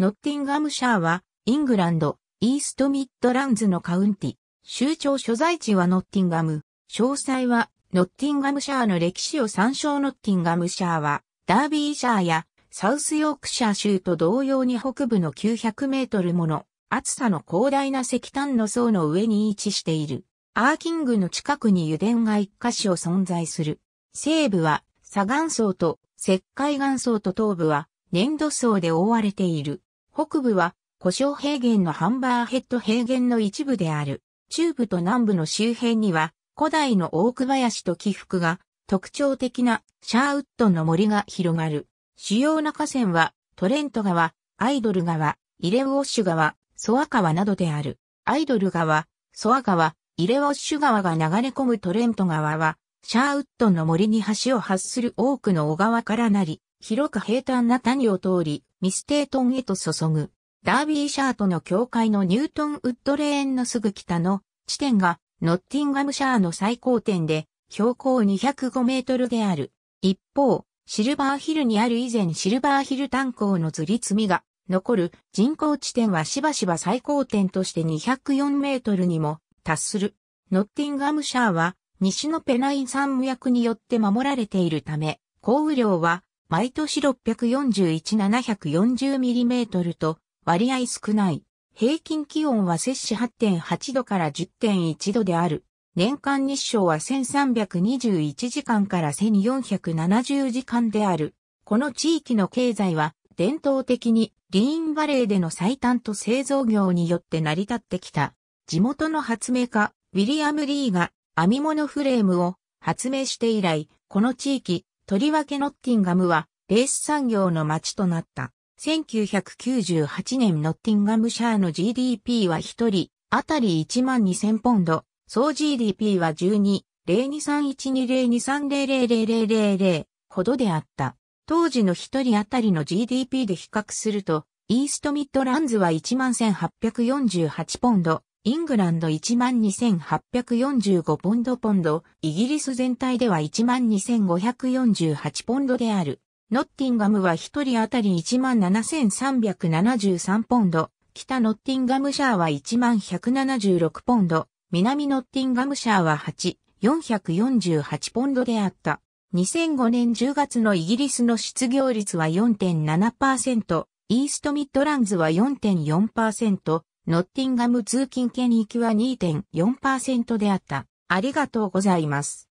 ノッティンガムシャーは、イングランド、イーストミッドランズのカウンティ。州庁所在地はノッティンガム。詳細は、ノッティンガムシャーの歴史を参照ノッティンガムシャーは、ダービーシャーやサウスヨークシャー州と同様に北部の900メートルもの厚さの広大な石炭の層の上に位置している。アーキングの近くに油田が一箇所存在する。西部は砂岩層と石灰岩層と東部は粘土層で覆われている。北部は、故障平原のハンバーヘッド平原の一部である。中部と南部の周辺には、古代の大久林と起伏が、特徴的なシャーウッドの森が広がる。主要な河川は、トレント川、アイドル川、イレウォッシュ川、ソア川などである。アイドル川、ソア川、イレウォッシュ川が流れ込むトレント川は、シャーウッドの森に橋を発する多くの小川からなり、広く平坦な谷を通り、ミステートンへと注ぐ。ダービーシャーとの境界のニュートンウッドレーンのすぐ北の地点がノッティンガムシャーの最高点で標高205メートルである。一方、シルバーヒルにある以前シルバーヒル炭鉱のずり積みが残る人工地点はしばしば最高点として204メートルにも達する。ノッティンガムシャーは西のペナイン山脈によって守られているため、降雨量は毎年 641-740mm と割合少ない。平均気温は摂氏8.8度から10.1度である。年間日照は1321時間から1470時間である。この地域の経済は伝統的にリーンバレーでの最短と製造業によって成り立ってきた。地元の発明家、ウィリアム・リーが編み物フレームを発明して以来、この地域、とりわけノッティンガムは、レース産業の街となった。1998年ノッティンガムシャーの GDP は1人、あたり12000ポンド、総 GDP は12、02312023000000ほどであった。当時の1人あたりの GDP で比較すると、イーストミッドランズは11,848ポンド、イングランド12,845ポンドポンド、イギリス全体では12,548ポンドである。ノッティンガムは1人当たり17,373ポンド、北ノッティンガムシャーは11,176ポンド、南ノッティンガムシャーは8,448ポンドであった。2005年10月のイギリスの失業率は4.7%、イーストミッドランズは4.4%、ノッティンガム通勤圏域は2.4%であった。ありがとうございます。